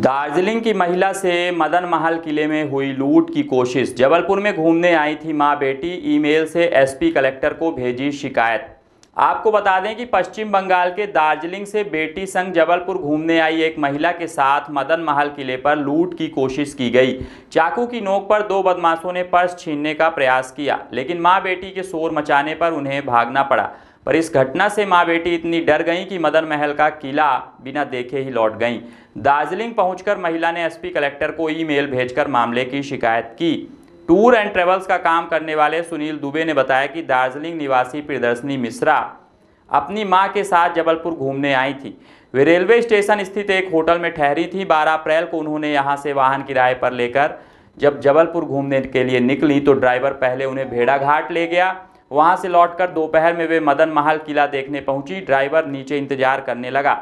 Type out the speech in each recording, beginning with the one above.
दार्जिलिंग की महिला से मदन महल किले में हुई लूट की कोशिश जबलपुर में घूमने आई थी मां बेटी ईमेल से एसपी कलेक्टर को भेजी शिकायत आपको बता दें कि पश्चिम बंगाल के दार्जिलिंग से बेटी संग जबलपुर घूमने आई एक महिला के साथ मदन महल किले पर लूट की कोशिश की गई चाकू की नोक पर दो बदमाशों ने पर्स छीनने का प्रयास किया लेकिन माँ बेटी के शोर मचाने पर उन्हें भागना पड़ा पर इस घटना से माँ बेटी इतनी डर गईं कि मदन महल का किला बिना देखे ही लौट गईं दार्जिलिंग पहुंचकर महिला ने एसपी कलेक्टर को ईमेल भेजकर मामले की शिकायत की टूर एंड ट्रेवल्स का काम करने वाले सुनील दुबे ने बताया कि दार्जिलिंग निवासी प्रियदर्शनी मिश्रा अपनी माँ के साथ जबलपुर घूमने आई थी वे रेलवे स्टेशन स्थित एक होटल में ठहरी थी बारह अप्रैल को उन्होंने यहाँ से वाहन किराए पर लेकर जब जबलपुर घूमने के लिए निकली तो ड्राइवर पहले उन्हें भेड़ाघाट ले गया वहाँ से लौटकर दोपहर में वे मदन महल किला देखने पहुंची ड्राइवर नीचे इंतजार करने लगा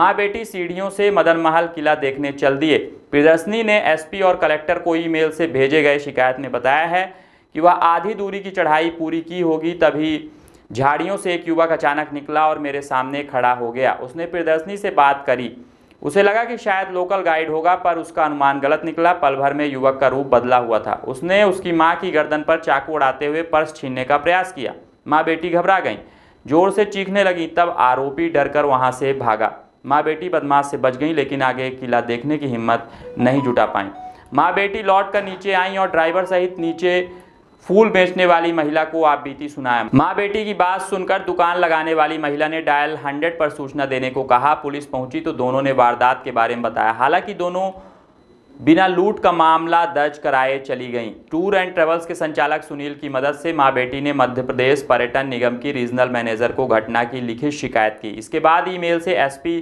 माँ बेटी सीढ़ियों से मदन महल किला देखने चल दिए प्रदर्शनी ने एसपी और कलेक्टर को ईमेल से भेजे गए शिकायत में बताया है कि वह आधी दूरी की चढ़ाई पूरी की होगी तभी झाड़ियों से एक युवक अचानक निकला और मेरे सामने खड़ा हो गया उसने प्रदर्शनी से बात करी उसे लगा कि शायद लोकल गाइड होगा पर उसका अनुमान गलत निकला पल भर में युवक का रूप बदला हुआ था उसने उसकी माँ की गर्दन पर चाकू उड़ाते हुए पर्स छीनने का प्रयास किया माँ बेटी घबरा गई जोर से चीखने लगी तब आरोपी डरकर वहाँ से भागा माँ बेटी बदमाश से बच गई लेकिन आगे किला देखने की हिम्मत नहीं जुटा पाई माँ बेटी लौट कर नीचे आई और ड्राइवर सहित नीचे फूल बेचने वाली महिला को आप बीती सुनाया माँ बेटी की बात सुनकर दुकान लगाने वाली महिला ने डायल 100 पर सूचना देने को कहा पुलिस पहुंची तो दोनों ने वारदात के बारे में बताया हालांकि दोनों बिना लूट का मामला दर्ज कराए चली गईं टूर एंड ट्रेवल्स के संचालक सुनील की मदद से माँ बेटी ने मध्य प्रदेश पर्यटन निगम की रीजनल मैनेजर को घटना की लिखित शिकायत की इसके बाद ईमेल से एसपी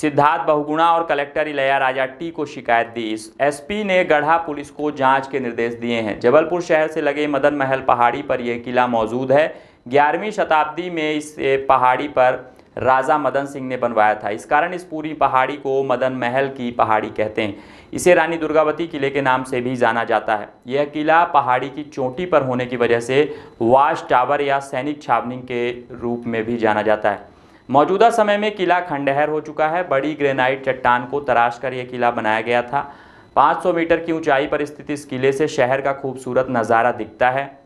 सिद्धार्थ बहुगुणा और कलेक्टर इलैया राजा टी को शिकायत दी एसपी ने गढ़ा पुलिस को जांच के निर्देश दिए हैं जबलपुर शहर से लगे मदन महल पहाड़ी पर यह किला मौजूद है ग्यारहवीं शताब्दी में इस पहाड़ी पर राजा मदन सिंह ने बनवाया था इस कारण इस पूरी पहाड़ी को मदन महल की पहाड़ी कहते हैं इसे रानी दुर्गावती किले के नाम से भी जाना जाता है यह किला पहाड़ी की चोटी पर होने की वजह से वाश टावर या सैनिक छावनी के रूप में भी जाना जाता है मौजूदा समय में किला खंडहर हो चुका है बड़ी ग्रेनाइट चट्टान को तराश कर यह किला बनाया गया था 500 मीटर की ऊंचाई पर स्थित इस किले से शहर का खूबसूरत नज़ारा दिखता है